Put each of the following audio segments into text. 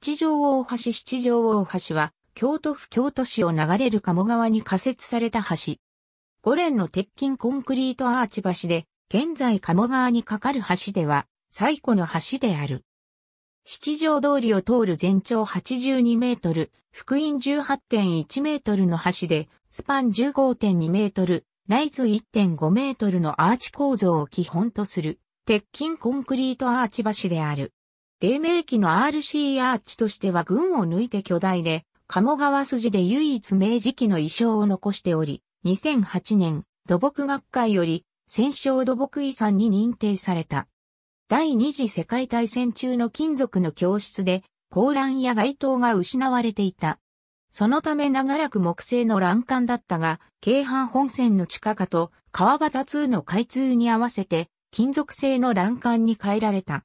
七条大橋七条大橋は、京都府京都市を流れる鴨川に仮設された橋。五連の鉄筋コンクリートアーチ橋で、現在鴨川に架かる橋では、最古の橋である。七条通りを通る全長82メートル、福音18.1メートルの橋で、スパン15.2メートル、ライズ1.5メートルのアーチ構造を基本とする、鉄筋コンクリートアーチ橋である。黎明期の RC アーチとしては群を抜いて巨大で、鴨川筋で唯一明治期の遺章を残しており、2008年、土木学会より戦勝土木遺産に認定された。第二次世界大戦中の金属の教室で、高欄や街灯が失われていた。そのため長らく木製の欄干だったが、京阪本線の地下化と川端2の開通に合わせて、金属製の欄干に変えられた。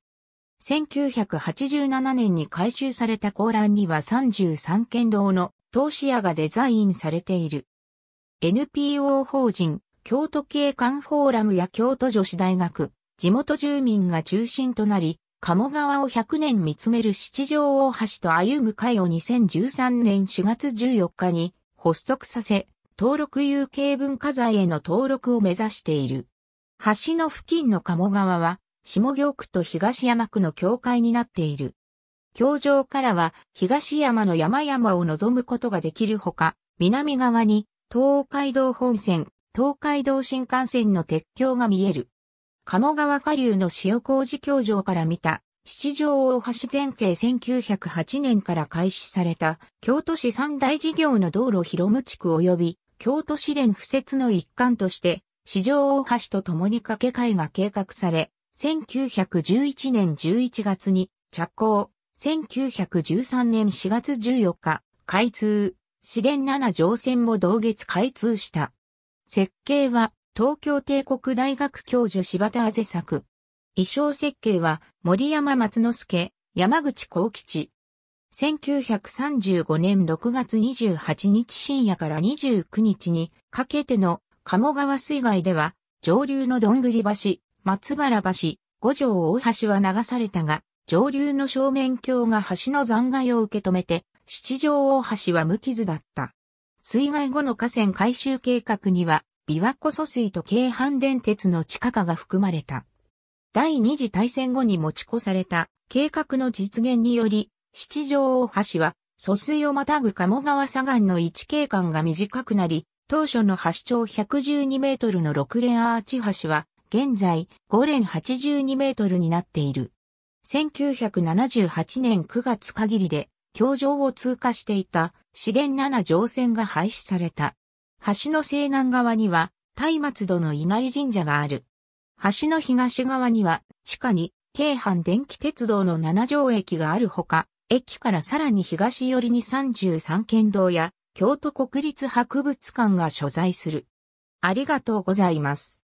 1987年に改修された高欄には33県道の投資屋がデザインされている。NPO 法人、京都警官フォーラムや京都女子大学、地元住民が中心となり、鴨川を100年見つめる七条大橋と歩む会を2013年4月14日に発足させ、登録有形文化財への登録を目指している。橋の付近の鴨川は下京区と東山区の境界になっている。京上からは東山の山々を望むことができるほか、南側に東海道本線、東海道新幹線の鉄橋が見える。鴨川下流の塩麹橋上から見た七条大橋前景1908年から開始された京都市三大事業の道路広む地区及び京都市電付設の一環として市場大橋と共に架け替えが計画され、1911年11月に着工、1913年4月14日、開通、資源7乗船も同月開通した。設計は東京帝国大学教授柴田あぜ作。衣装設計は森山松之助、山口幸吉。1935年6月28日深夜から29日にかけての鴨川水害では上流のどんぐり橋、松原橋、五条大橋は流されたが、上流の正面橋が橋の残骸を受け止めて、七条大橋は無傷だった。水害後の河川改修計画には、琵琶湖疎水と京阪電鉄の地下化が含まれた。第二次大戦後に持ち越された計画の実現により、七条大橋は、疎水をまたぐ鴨川左岸の位置景観が短くなり、当初の橋長112メートルの六連アーチ橋は、現在5連82メートルになっている。1978年9月限りで、橋上を通過していた資源7乗船が廃止された。橋の西南側には、松明戸の稲荷神社がある。橋の東側には、地下に、京阪電気鉄道の7条駅があるほか、駅からさらに東寄りに33県道や、京都国立博物館が所在する。ありがとうございます。